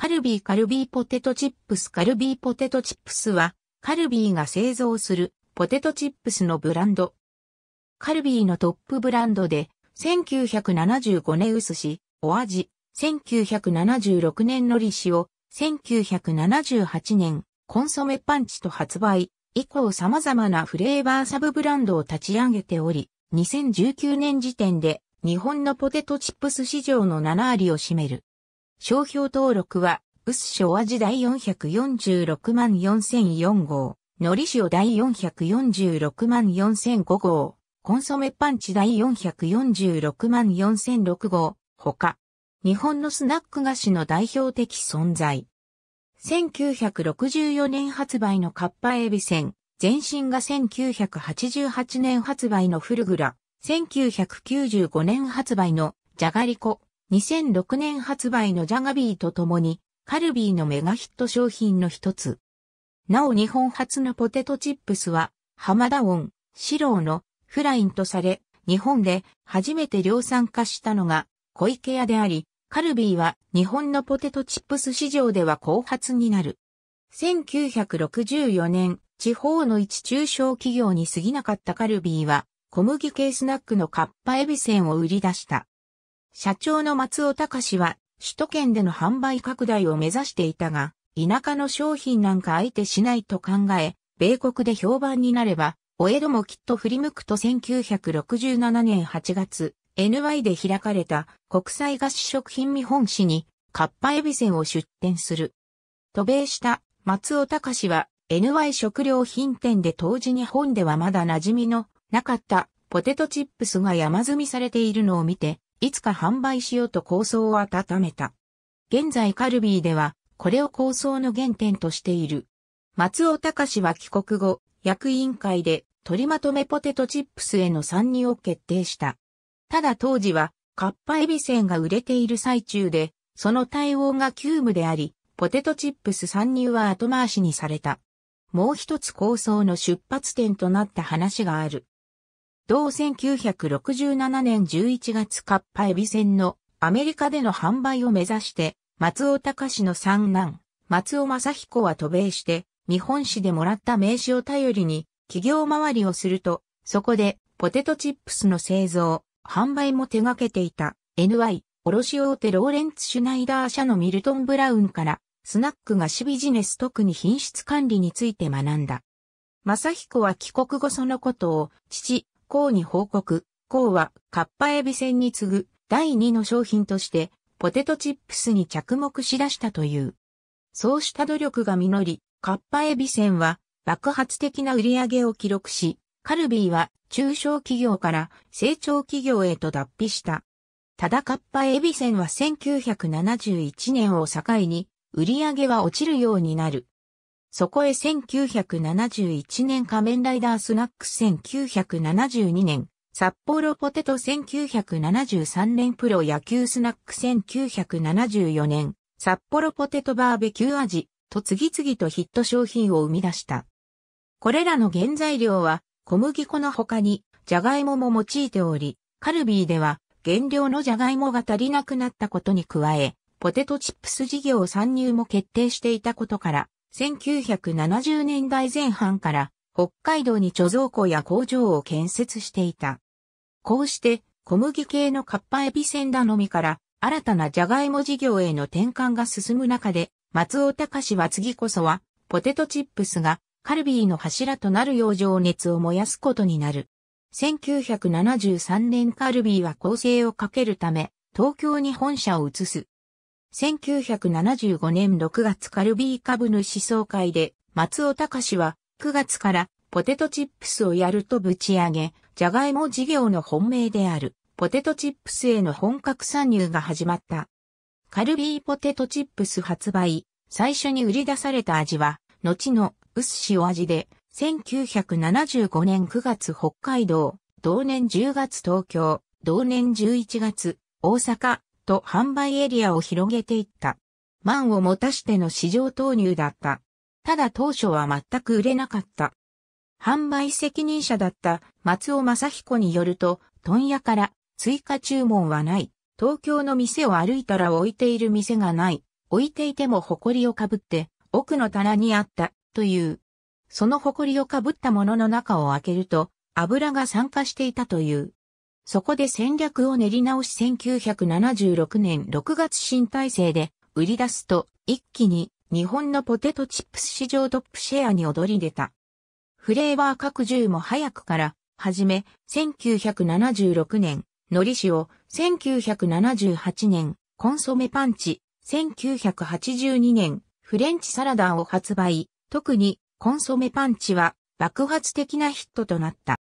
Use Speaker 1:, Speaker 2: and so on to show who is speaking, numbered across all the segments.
Speaker 1: カルビーカルビーポテトチップスカルビーポテトチップスは、カルビーが製造するポテトチップスのブランド。カルビーのトップブランドで、1975年薄し、お味、1976年のりしを、1978年、コンソメパンチと発売、以降様々なフレーバーサブブランドを立ち上げており、2019年時点で、日本のポテトチップス市場の7割を占める。商標登録は、薄ス昭和時代446万4004号、のり塩第446万4005号、コンソメパンチ第446万4006号、ほか、日本のスナック菓子の代表的存在。1964年発売のカッパエビセン、前身が1988年発売のフルグラ、1995年発売のじゃがりこ、2006年発売のジャガビーと共に、カルビーのメガヒット商品の一つ。なお日本初のポテトチップスは、浜田ン、シローのフラインとされ、日本で初めて量産化したのが小池屋であり、カルビーは日本のポテトチップス市場では後発になる。1964年、地方の一中小企業に過ぎなかったカルビーは、小麦系スナックのカッパエビセンを売り出した。社長の松尾隆は、首都圏での販売拡大を目指していたが、田舎の商品なんか相手しないと考え、米国で評判になれば、お江戸もきっと振り向くと1967年8月、NY で開かれた国際菓子食品見本市に、カッパエビセンを出展する。渡米した松尾隆は、NY 食料品店で当時日本ではまだ馴染みのなかったポテトチップスが山積みされているのを見て、いつか販売しようと構想を温めた。現在カルビーでは、これを構想の原点としている。松尾隆は帰国後、役員会で取りまとめポテトチップスへの参入を決定した。ただ当時は、カッパエビセンが売れている最中で、その対応が急務であり、ポテトチップス参入は後回しにされた。もう一つ構想の出発点となった話がある。同1967年11月カッパエビ船のアメリカでの販売を目指して、松尾隆の三男、松尾正彦は渡米して、日本史でもらった名刺を頼りに、企業回りをすると、そこで、ポテトチップスの製造、販売も手掛けていた、NY、卸大手ローレンツ・シュナイダー社のミルトン・ブラウンから、スナック菓子ビジネス特に品質管理について学んだ。正彦は帰国後そのことを、父、うに報告。項は、カッパエビ戦に次ぐ第2の商品として、ポテトチップスに着目しだしたという。そうした努力が実り、カッパエビ戦は爆発的な売り上げを記録し、カルビーは中小企業から成長企業へと脱皮した。ただカッパエビ戦は1971年を境に売り上げは落ちるようになる。そこへ1971年仮面ライダースナック1972年、札幌ポテト1973年プロ野球スナック1974年、札幌ポテトバーベキュー味と次々とヒット商品を生み出した。これらの原材料は小麦粉の他にジャガイモも用いており、カルビーでは原料のジャガイモが足りなくなったことに加え、ポテトチップス事業参入も決定していたことから、1970年代前半から北海道に貯蔵庫や工場を建設していた。こうして小麦系のカッパエビセンダのみから新たなジャガイモ事業への転換が進む中で松尾隆は次こそはポテトチップスがカルビーの柱となる養生熱を燃やすことになる。1973年カルビーは構成をかけるため東京に本社を移す。1975年6月カルビー株主総会で、松尾隆は9月からポテトチップスをやるとぶち上げ、じゃがいも事業の本命であるポテトチップスへの本格参入が始まった。カルビーポテトチップス発売、最初に売り出された味は、後のうす塩味で、1975年9月北海道、同年10月東京、同年11月大阪、と販売エリアを広げていった。満を持たしての市場投入だった。ただ当初は全く売れなかった。販売責任者だった松尾正彦によると、問屋から追加注文はない。東京の店を歩いたら置いている店がない。置いていても埃をかぶって奥の棚にあったという。その埃をかぶったものの中を開けると油が酸化していたという。そこで戦略を練り直し1976年6月新体制で売り出すと一気に日本のポテトチップス市場トップシェアに躍り出た。フレーバー拡充も早くから始め、1976年、のり塩、1978年、コンソメパンチ、1982年、フレンチサラダを発売、特にコンソメパンチは爆発的なヒットとなった。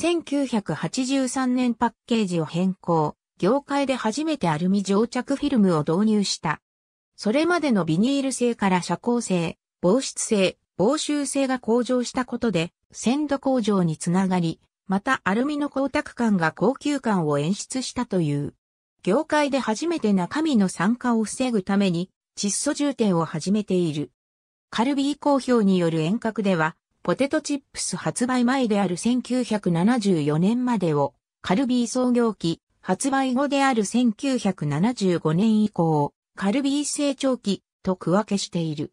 Speaker 1: 1983年パッケージを変更、業界で初めてアルミ乗着フィルムを導入した。それまでのビニール製から遮光性、防湿性、防臭性が向上したことで、鮮度向上につながり、またアルミの光沢感が高級感を演出したという。業界で初めて中身の酸化を防ぐために、窒素充填を始めている。カルビー公表による遠隔では、ポテトチップス発売前である1974年までを、カルビー創業期、発売後である1975年以降、カルビー成長期と区分けしている。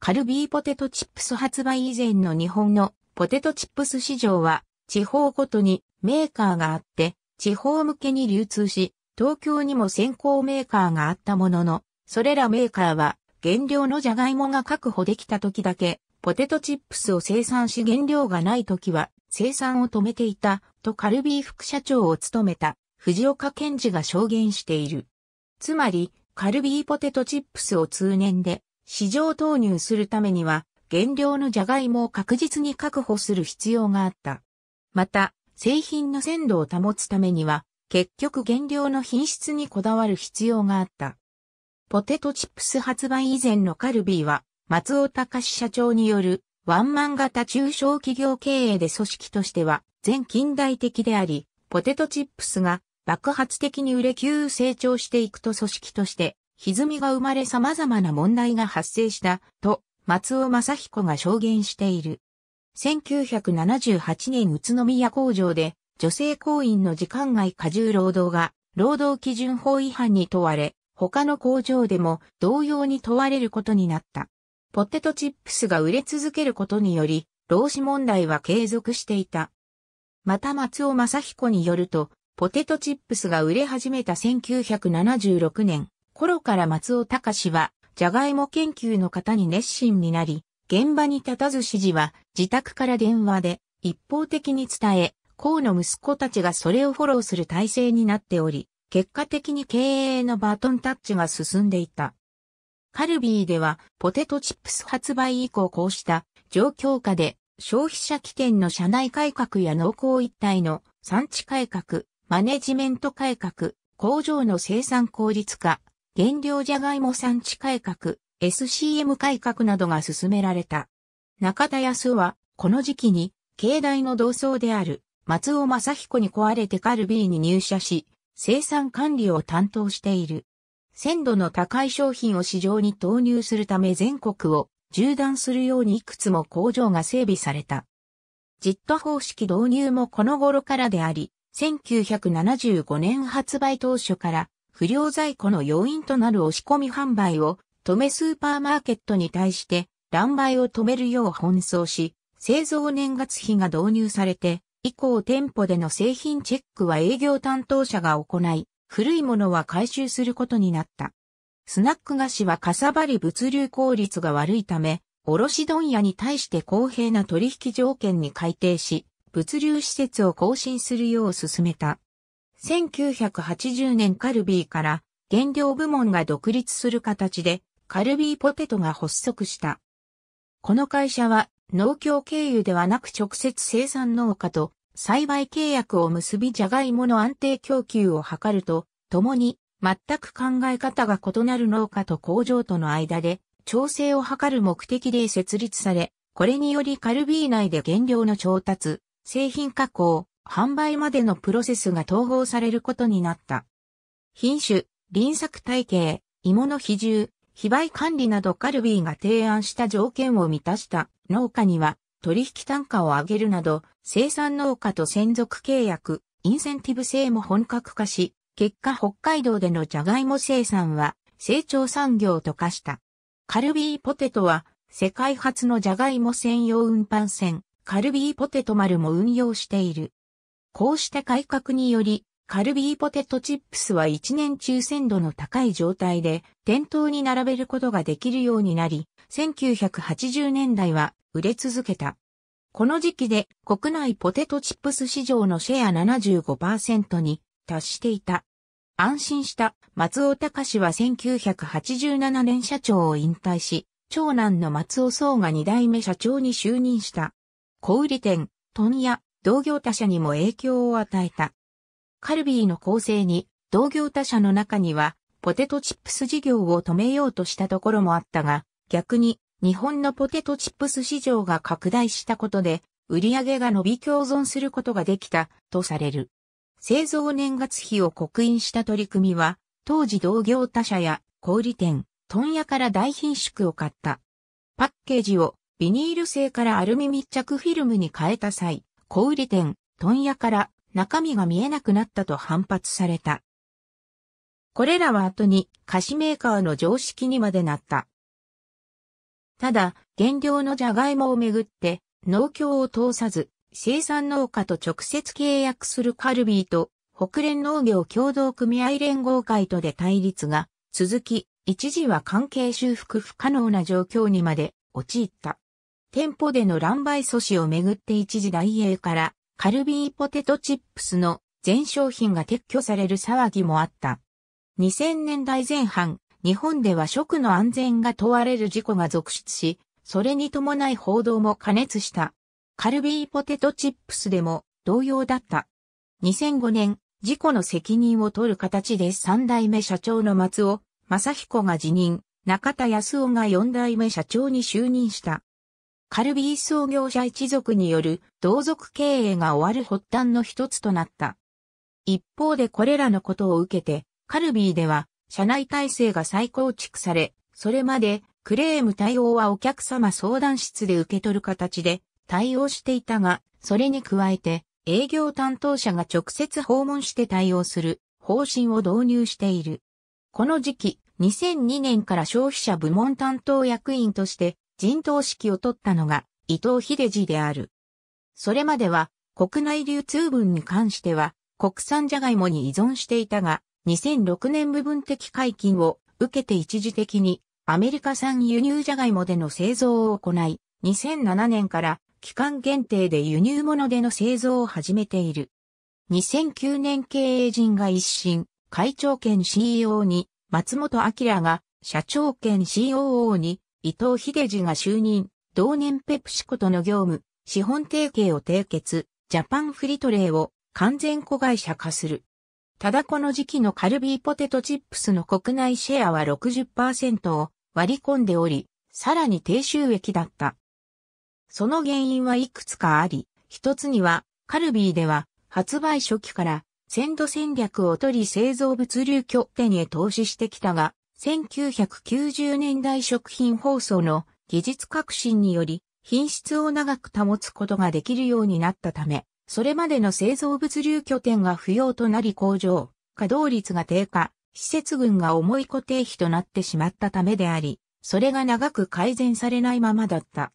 Speaker 1: カルビーポテトチップス発売以前の日本のポテトチップス市場は、地方ごとにメーカーがあって、地方向けに流通し、東京にも先行メーカーがあったものの、それらメーカーは、原料のジャガイモが確保できた時だけ、ポテトチップスを生産し原料がない時は生産を止めていたとカルビー副社長を務めた藤岡健二が証言している。つまり、カルビーポテトチップスを通年で市場投入するためには原料のジャガイモを確実に確保する必要があった。また、製品の鮮度を保つためには結局原料の品質にこだわる必要があった。ポテトチップス発売以前のカルビーは松尾隆社長によるワンマン型中小企業経営で組織としては全近代的であり、ポテトチップスが爆発的に売れ急成長していくと組織として歪みが生まれ様々な問題が発生したと松尾正彦が証言している。1978年宇都宮工場で女性工員の時間外過重労働が労働基準法違反に問われ、他の工場でも同様に問われることになった。ポテトチップスが売れ続けることにより、労使問題は継続していた。また松尾正彦によると、ポテトチップスが売れ始めた1976年頃から松尾隆は、じゃがいも研究の方に熱心になり、現場に立たず指示は自宅から電話で一方的に伝え、河の息子たちがそれをフォローする体制になっており、結果的に経営のバトンタッチが進んでいた。カルビーではポテトチップス発売以降こうした状況下で消費者起点の社内改革や農耕一体の産地改革、マネジメント改革、工場の生産効率化、原料じゃがいも産地改革、SCM 改革などが進められた。中田康は、この時期に、境内の同窓である、松尾正彦に壊れてカルビーに入社し、生産管理を担当している。鮮度の高い商品を市場に投入するため全国を縦断するようにいくつも工場が整備された。ジット方式導入もこの頃からであり、1975年発売当初から不良在庫の要因となる押し込み販売を止めスーパーマーケットに対して乱売を止めるよう奔走し、製造年月日が導入されて、以降店舗での製品チェックは営業担当者が行い、古いものは回収することになった。スナック菓子はかさばり物流効率が悪いため、卸問屋に対して公平な取引条件に改定し、物流施設を更新するよう進めた。1980年カルビーから原料部門が独立する形でカルビーポテトが発足した。この会社は農協経由ではなく直接生産農家と栽培契約を結びジャガイモの安定供給を図ると、共に全く考え方が異なる農家と工場との間で調整を図る目的で設立され、これによりカルビー内で原料の調達、製品加工、販売までのプロセスが統合されることになった。品種、輪作体系、芋の比重、非売管理などカルビーが提案した条件を満たした農家には取引単価を上げるなど、生産農家と専属契約、インセンティブ制も本格化し、結果北海道でのジャガイモ生産は成長産業と化した。カルビーポテトは世界初のジャガイモ専用運搬船、カルビーポテト丸も運用している。こうした改革により、カルビーポテトチップスは1年中鮮度の高い状態で店頭に並べることができるようになり、1980年代は売れ続けた。この時期で国内ポテトチップス市場のシェア75%に達していた。安心した松尾隆は1987年社長を引退し、長男の松尾総が2代目社長に就任した。小売店、問屋、同業他社にも影響を与えた。カルビーの構成に、同業他社の中には、ポテトチップス事業を止めようとしたところもあったが、逆に、日本のポテトチップス市場が拡大したことで、売上が伸び共存することができた、とされる。製造年月日を刻印した取り組みは、当時同業他社や小売店、問屋から大品縮を買った。パッケージをビニール製からアルミ密着フィルムに変えた際、小売店、問屋から中身が見えなくなったと反発された。これらは後に菓子メーカーの常識にまでなった。ただ、原料のジャガイモをめぐって農協を通さず生産農家と直接契約するカルビーと北連農業協同組合連合会とで対立が続き、一時は関係修復不可能な状況にまで陥った。店舗での乱売阻止をめぐって一時大英からカルビーポテトチップスの全商品が撤去される騒ぎもあった。2000年代前半、日本では食の安全が問われる事故が続出し、それに伴い報道も加熱した。カルビーポテトチップスでも同様だった。2005年、事故の責任を取る形で3代目社長の松尾正彦が辞任、中田康夫が4代目社長に就任した。カルビー創業者一族による同族経営が終わる発端の一つとなった。一方でこれらのことを受けて、カルビーでは社内体制が再構築され、それまでクレーム対応はお客様相談室で受け取る形で対応していたが、それに加えて営業担当者が直接訪問して対応する方針を導入している。この時期、2002年から消費者部門担当役員として陣頭指揮を取ったのが伊藤秀治である。それまでは国内流通分に関しては国産ジャガイモに依存していたが、2006年部分的解禁を受けて一時的にアメリカ産輸入ジャガイモでの製造を行い、2007年から期間限定で輸入物での製造を始めている。2009年経営陣が一新、会長兼 CEO に松本明が社長兼 COO に伊藤秀治が就任、同年ペプシコとの業務、資本提携を締結、ジャパンフリトレーを完全子会社化する。ただこの時期のカルビーポテトチップスの国内シェアは60%を割り込んでおり、さらに低収益だった。その原因はいくつかあり、一つには、カルビーでは発売初期から鮮度戦略を取り製造物流拠点へ投資してきたが、1990年代食品包装の技術革新により品質を長く保つことができるようになったため、それまでの製造物流拠点が不要となり工場、稼働率が低下、施設群が重い固定費となってしまったためであり、それが長く改善されないままだった。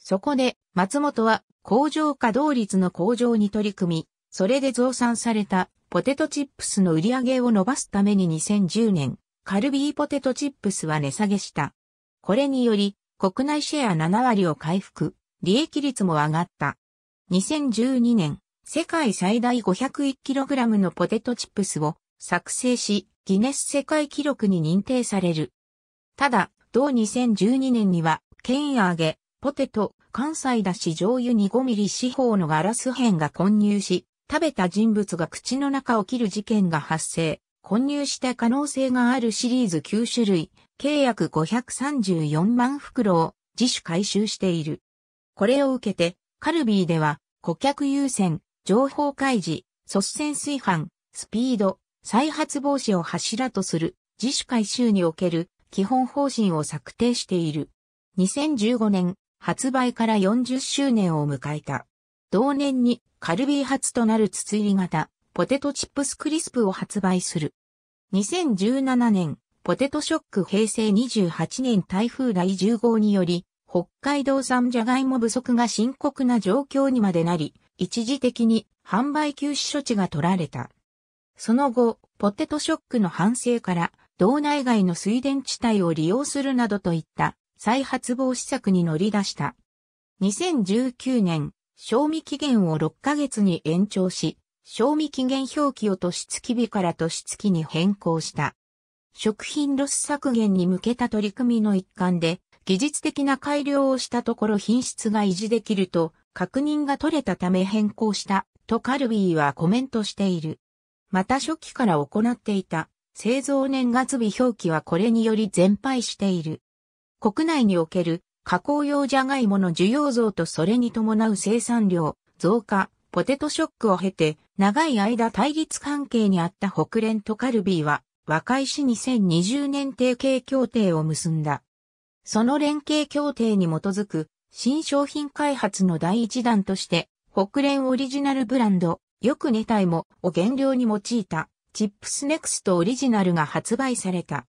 Speaker 1: そこで、松本は工場稼働率の向上に取り組み、それで増産されたポテトチップスの売り上げを伸ばすために2010年、カルビーポテトチップスは値下げした。これにより、国内シェア7割を回復、利益率も上がった。2012年、世界最大 501kg のポテトチップスを作成し、ギネス世界記録に認定される。ただ、同2012年には、県揚げ、ポテト、関西だし醤油に 5mm 四方のガラス片が混入し、食べた人物が口の中を切る事件が発生。混入した可能性があるシリーズ9種類、契約534万袋を自主回収している。これを受けて、カルビーでは、顧客優先、情報開示、率先垂範、スピード、再発防止を柱とする自主回収における基本方針を策定している。2015年発売から40周年を迎えた。同年にカルビー初となる筒入り型ポテトチップスクリスプを発売する。2017年、ポテトショック平成28年台風来10号により、北海道産ジャガイモ不足が深刻な状況にまでなり、一時的に販売休止処置が取られた。その後、ポテトショックの反省から、道内外の水田地帯を利用するなどといった再発防止策に乗り出した。2019年、賞味期限を6ヶ月に延長し、賞味期限表記を年月日から年月に変更した。食品ロス削減に向けた取り組みの一環で、技術的な改良をしたところ品質が維持できると確認が取れたため変更したとカルビーはコメントしている。また初期から行っていた製造年月日表記はこれにより全廃している。国内における加工用じゃがいもの需要増とそれに伴う生産量増加ポテトショックを経て、長い間対立関係にあった北連とカルビーは、和解し2020年提携協定を結んだ。その連携協定に基づく、新商品開発の第一弾として、北連オリジナルブランド、よく寝たいもを原料に用いた、チップスネクストオリジナルが発売された。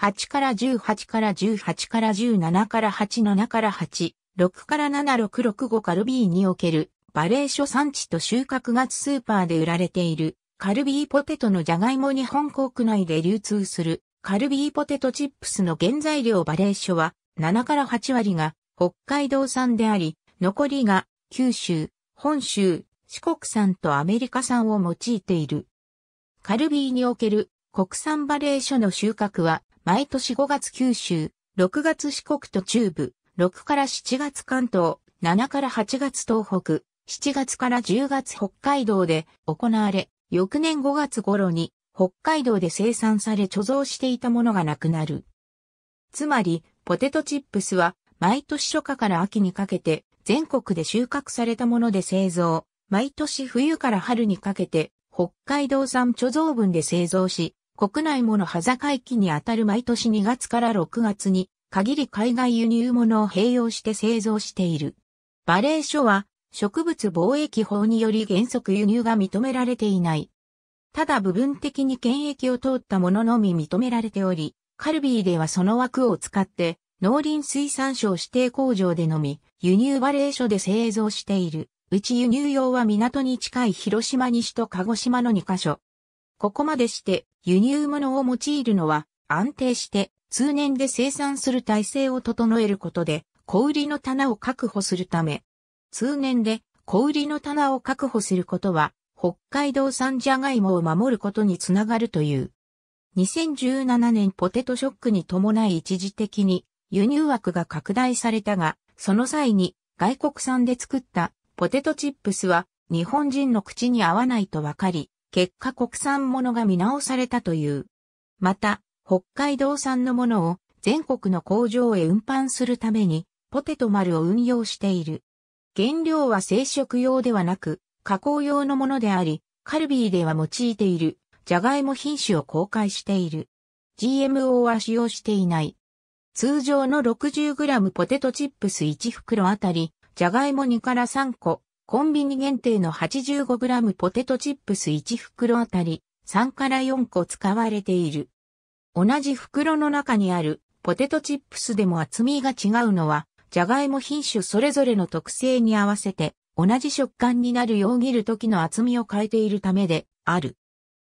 Speaker 1: 8から18から18から17から87から8、6から7665カルビーにおけるバレー諸産地と収穫月スーパーで売られている、カルビーポテトのじゃがいも日本国内で流通する、カルビーポテトチップスの原材料バレー諸は、7から8割が北海道産であり、残りが九州、本州、四国産とアメリカ産を用いている。カルビーにおける国産バレー諸の収穫は、毎年5月九州、6月四国と中部、6から7月関東、7から8月東北、7月から10月北海道で行われ、翌年5月頃に北海道で生産され貯蔵していたものがなくなる。つまり、ポテトチップスは毎年初夏から秋にかけて全国で収穫されたもので製造、毎年冬から春にかけて北海道産貯蔵分で製造し、国内もの葉境期にあたる毎年2月から6月に限り海外輸入物を併用して製造している。バレー書は植物貿易法により原則輸入が認められていない。ただ部分的に検疫を通ったもののみ認められており、カルビーではその枠を使って農林水産省指定工場でのみ輸入バレー所で製造している。うち輸入用は港に近い広島西と鹿児島の2カ所。ここまでして輸入物を用いるのは安定して通年で生産する体制を整えることで小売りの棚を確保するため通年で小売りの棚を確保することは、北海道産ジャガイモを守ることにつながるという。2017年ポテトショックに伴い一時的に輸入枠が拡大されたが、その際に外国産で作ったポテトチップスは日本人の口に合わないと分かり、結果国産ものが見直されたという。また、北海道産のものを全国の工場へ運搬するためにポテト丸を運用している。原料は生食用ではなく、加工用のものであり、カルビーでは用いている、ジャガイモ品種を公開している。GMO は使用していない。通常の 60g ポテトチップス1袋あたり、ジャガイモ2から3個、コンビニ限定の 85g ポテトチップス1袋あたり、3から4個使われている。同じ袋の中にあるポテトチップスでも厚みが違うのはじゃがいも品種それぞれの特性に合わせて、同じ食感になるようギる時の厚みを変えているためである。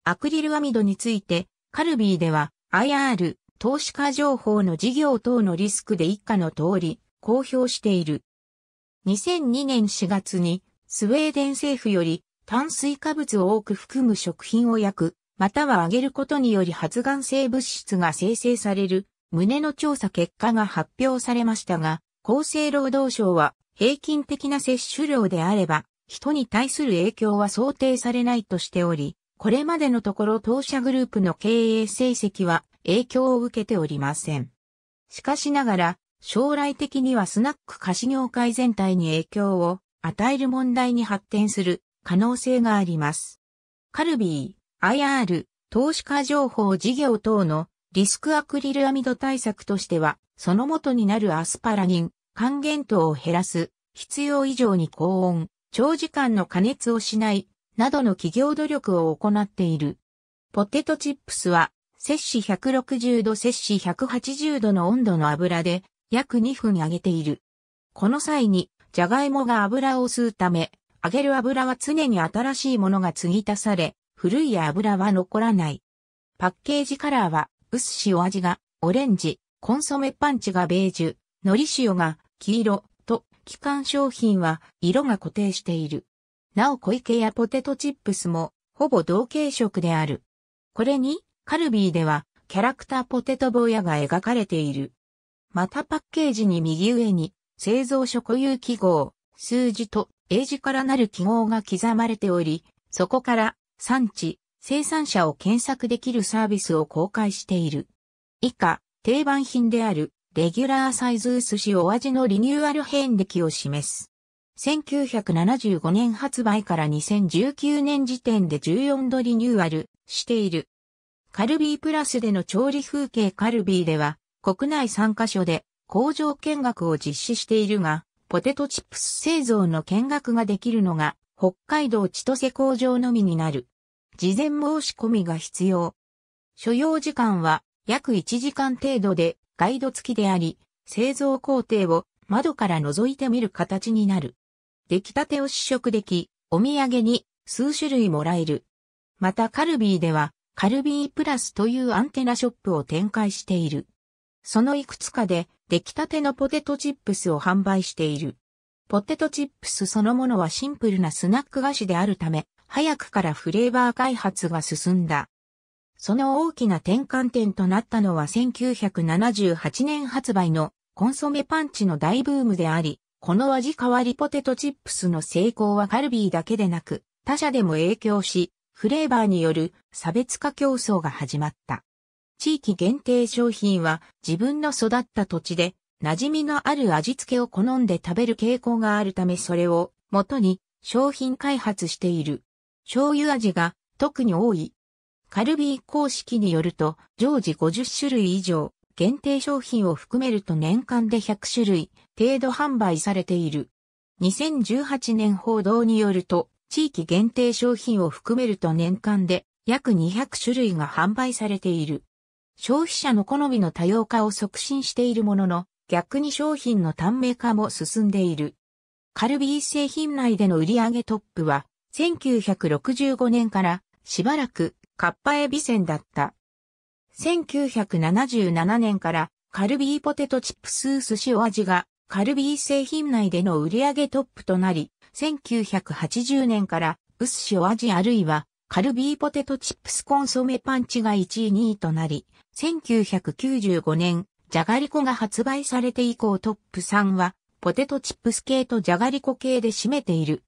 Speaker 1: アクリルアミドについて、カルビーでは IR、投資家情報の事業等のリスクで一家の通り、公表している。2002年4月に、スウェーデン政府より炭水化物を多く含む食品を焼く、または揚げることにより発がん性物質が生成される、胸の調査結果が発表されましたが、厚生労働省は平均的な摂取量であれば、人に対する影響は想定されないとしており、これまでのところ当社グループの経営成績は影響を受けておりません。しかしながら、将来的にはスナック菓子業界全体に影響を与える問題に発展する可能性があります。カルビー、IR、投資家情報事業等のリスクアクリルアミド対策としては、その元になるアスパラギン、還元糖を減らす、必要以上に高温、長時間の加熱をしない、などの企業努力を行っている。ポテトチップスは、摂氏160度摂氏180度の温度の油で、約2分揚げている。この際に、じゃがいもが油を吸うため、揚げる油は常に新しいものが継ぎ足され、古い油は残らない。パッケージカラーは、薄塩味がオレンジ、コンソメパンチがベージュ、のり塩が黄色と基幹商品は色が固定している。なお小池やポテトチップスもほぼ同系色である。これにカルビーではキャラクターポテト坊やが描かれている。またパッケージに右上に製造所固有記号、数字と英字からなる記号が刻まれており、そこから産地、生産者を検索できるサービスを公開している。以下、定番品であるレギュラーサイズ寿司お味のリニューアル遍歴を示す。1975年発売から2019年時点で14度リニューアルしている。カルビープラスでの調理風景カルビーでは国内3カ所で工場見学を実施しているが、ポテトチップス製造の見学ができるのが北海道千歳工場のみになる。事前申し込みが必要。所要時間は約1時間程度でガイド付きであり、製造工程を窓から覗いてみる形になる。出来たてを試食でき、お土産に数種類もらえる。またカルビーでは、カルビープラスというアンテナショップを展開している。そのいくつかで、出来たてのポテトチップスを販売している。ポテトチップスそのものはシンプルなスナック菓子であるため、早くからフレーバー開発が進んだ。その大きな転換点となったのは1978年発売のコンソメパンチの大ブームであり、この味変わりポテトチップスの成功はカルビーだけでなく、他社でも影響し、フレーバーによる差別化競争が始まった。地域限定商品は自分の育った土地で馴染みのある味付けを好んで食べる傾向があるためそれを元に商品開発している。醤油味が特に多いカルビー公式によると、常時50種類以上、限定商品を含めると年間で100種類程度販売されている。2018年報道によると、地域限定商品を含めると年間で約200種類が販売されている。消費者の好みの多様化を促進しているものの、逆に商品の短命化も進んでいる。カルビー製品内での売上トップは、1965年からしばらくカッパエビセンだった。1977年からカルビーポテトチップス寿司お味がカルビー製品内での売上トップとなり、1980年からウスシお味あるいはカルビーポテトチップスコンソメパンチが1位2位となり、1995年、じゃがりこが発売されて以降トップ3は、ポテトチップス系とじゃがりこ系で占めている。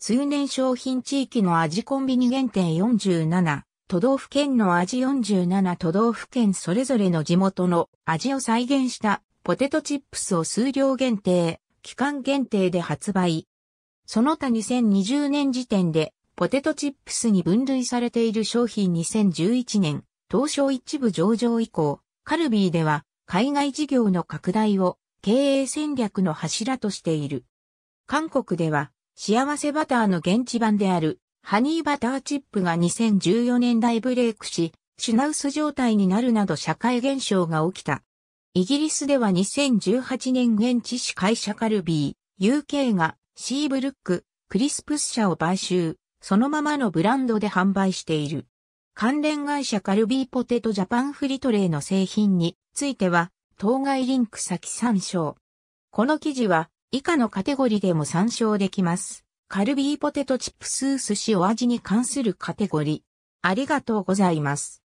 Speaker 1: 通年商品地域の味コンビニ限定47、都道府県の味47都道府県それぞれの地元の味を再現したポテトチップスを数量限定、期間限定で発売。その他2020年時点でポテトチップスに分類されている商品2011年、東証一部上場以降、カルビーでは海外事業の拡大を経営戦略の柱としている。韓国では幸せバターの現地版であるハニーバターチップが2014年大ブレイクし、品薄状態になるなど社会現象が起きた。イギリスでは2018年現地市会社カルビー、UK がシーブルック、クリスプス社を買収、そのままのブランドで販売している。関連会社カルビーポテトジャパンフリトレイの製品については、当該リンク先参照。この記事は以下のカテゴリでも参照できます。カルビーポテトチップス寿司お味に関するカテゴリー。ありがとうございます。